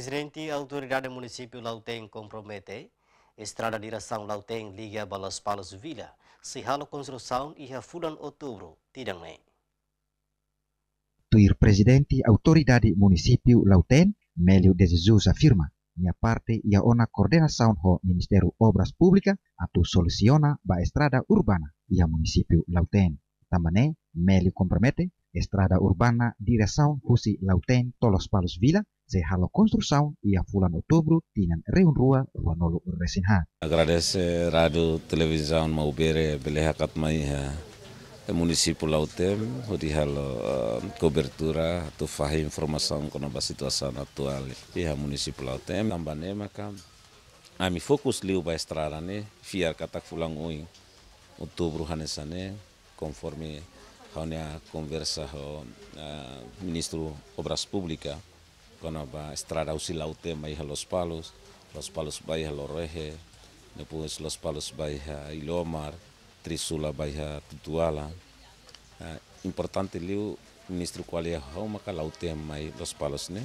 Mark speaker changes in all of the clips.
Speaker 1: Presidente, autoridade município Lauteng compromete estrada de direção Lauteng liga balas palas vila. Se a construção e a em outubro, tidang ne. Tuir presidente autoridade município Lauteng, Melio de Jesus afirma, minha parte ia ona coordenação do Ministério Obras Públicas atu soluciona ba estrada urbana ia município Lauteng. Também Melio compromete estrada urbana direção Husi Lauteng Tolos Palos Vila se a construção e a fulano outubro rua reunrua ruanolo resinha.
Speaker 2: Agradeço rádio, televisão, maubere, beleha katmaiha, município Lautem, onde halo uh, cobertura, tu faz informação com a situação atual, e a município Lautem, Lambanema, cam. Ami fokus liu ba estrada ne, fiar katak fulang uing, outubro hanesane, conforme hanya conversa ho o uh, ministro Obras Públicas, a Estrada Usilaute, Maija Los Palos, Los Palos baixa Lorreje, depois Los Palos baixa Ilomar, Trisula baixa Tutuala. É ah, importante ali o ministro qual é Roma tema e Los Palos, né?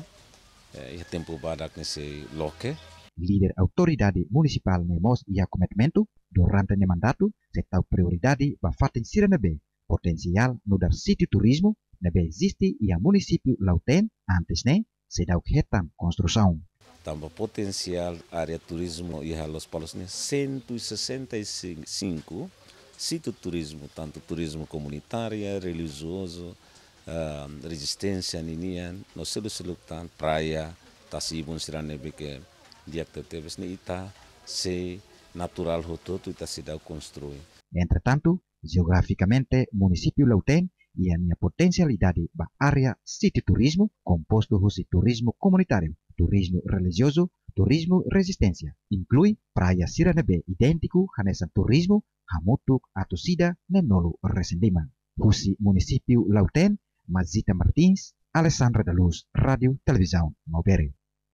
Speaker 2: É, o eh, tempo badak nesse loque.
Speaker 1: Líder autoridade municipal nemos e a durante o mandato, setau prioridade ba faten sirenebe, potencial no dar sítio turismo, nebe existe e a município lauten antes, né? Cidade Hetam é Construção.
Speaker 2: Também potencial área turismo e halos polos 165 né? sítio turismo, tanto turismo comunitário, religioso, uh, resistência ninia, no selo selutan praia, tasibun tá siranebe que diacto tebes ni né? ita tá se natural hototo ita tá
Speaker 1: se dá construir. Entretanto, geograficamente, município Lauten e a minha potencialidade de la área city turismo, composto de turismo comunitário, turismo religioso, turismo resistência, inclui praia Siranebe idêntico a nessa turismo, hamutuk atusida nenolo resendima. Husi município Lauten, Mazita Martins, Alessandra da Luz, Rádio Televisão Malberi.